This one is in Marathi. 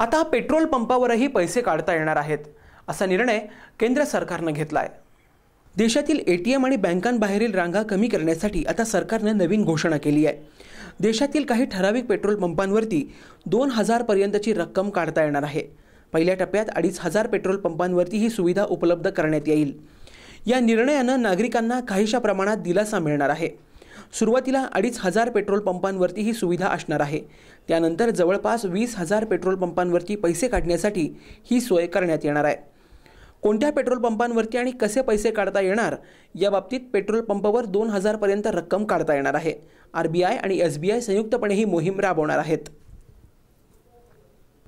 आता पेट्रोल पंपावरही पैसे काढता येणार आहेत असा निर्णय केंद्र सरकारनं घेतला आहे देशातील ए टी एम आणि बँकांबाहेरील रांगा कमी करण्यासाठी आता सरकारनं नवीन घोषणा केली आहे देशातील काही ठराविक पेट्रोल पंपांवरती दोन हजारपर्यंतची रक्कम काढता येणार आहे पहिल्या टप्प्यात अडीच हजार पेट्रोल पंपांवरती ही सुविधा उपलब्ध करण्यात येईल या निर्णयानं नागरिकांना काहीशा प्रमाणात दिलासा मिळणार आहे सुरुवातीला अडीच हजार पेट्रोल पंपांवरती ही सुविधा असणार आहे त्यानंतर जवळपास वीस हजार पेट्रोल पंपांवरती पैसे काढण्यासाठी ही सोय करण्यात येणार आहे कोणत्या पेट्रोल पंपांवरती आणि कसे पैसे काढता येणार याबाबतीत पेट्रोल पंपावर दोन हजारपर्यंत रक्कम काढता येणार आहे आर बी आय आणि एस बी आय संयुक्तपणे ही मोहीम राबवणार आहेत